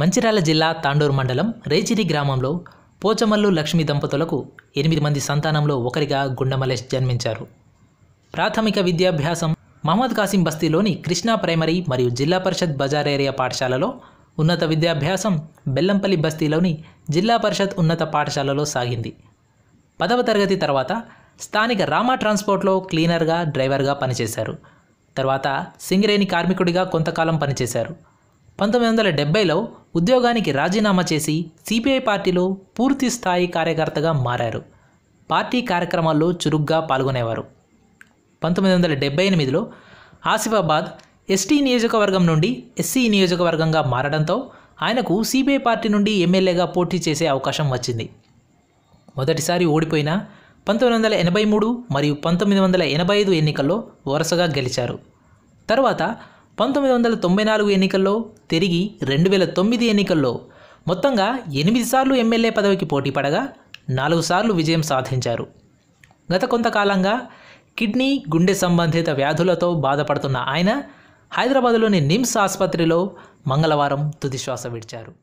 మంచిర్యాల జిల్లా తాండూరు మండలం రేచిరి గ్రామంలో పోచమల్లు లక్ష్మి దంపతులకు ఎనిమిది మంది సంతానంలో ఒకరిగా గుండమలేష్ జన్మించారు ప్రాథమిక విద్యాభ్యాసం మహమ్మద్ కాసిం బస్తీలోని కృష్ణా ప్రైమరీ మరియు జిల్లా పరిషత్ బజార్ ఏరియా పాఠశాలలో ఉన్నత విద్యాభ్యాసం బెల్లంపల్లి బస్తీలోని జిల్లా పరిషత్ ఉన్నత పాఠశాలలో సాగింది పదవ తరగతి తర్వాత స్థానిక రామా ట్రాన్స్పోర్ట్లో క్లీనర్గా డ్రైవర్గా పనిచేశారు తర్వాత సింగరేణి కార్మికుడిగా కొంతకాలం పనిచేశారు పంతొమ్మిది వందల డెబ్బైలో ఉద్యోగానికి రాజీనామా చేసి సిపిఐ పార్టీలో పూర్తి స్థాయి కార్యకర్తగా మారారు పార్టీ కార్యక్రమాల్లో చురుగ్గా పాల్గొనేవారు పంతొమ్మిది వందల డెబ్బై ఎనిమిదిలో ఆసిఫాబాద్ ఎస్టీ నియోజకవర్గం నుండి ఎస్సీ నియోజకవర్గంగా మారడంతో ఆయనకు సిపిఐ పార్టీ నుండి ఎమ్మెల్యేగా పోటీ చేసే అవకాశం వచ్చింది మొదటిసారి ఓడిపోయిన పంతొమ్మిది వందల ఎనభై మూడు మరియు పంతొమ్మిది వందల ఎనభై ఐదు ఎన్నికల్లో వరుసగా గెలిచారు తరువాత పంతొమ్మిది వందల తొంభై నాలుగు ఎన్నికల్లో తిరిగి రెండు వేల తొమ్మిది ఎన్నికల్లో మొత్తంగా ఎనిమిది సార్లు ఎమ్మెల్యే పదవికి పోటీ పడగా నాలుగు సార్లు విజయం సాధించారు గత కొంతకాలంగా కిడ్నీ గుండె సంబంధిత వ్యాధులతో బాధపడుతున్న ఆయన హైదరాబాద్లోని నిమ్స్ ఆసుపత్రిలో మంగళవారం తుదిశ్వాస విడిచారు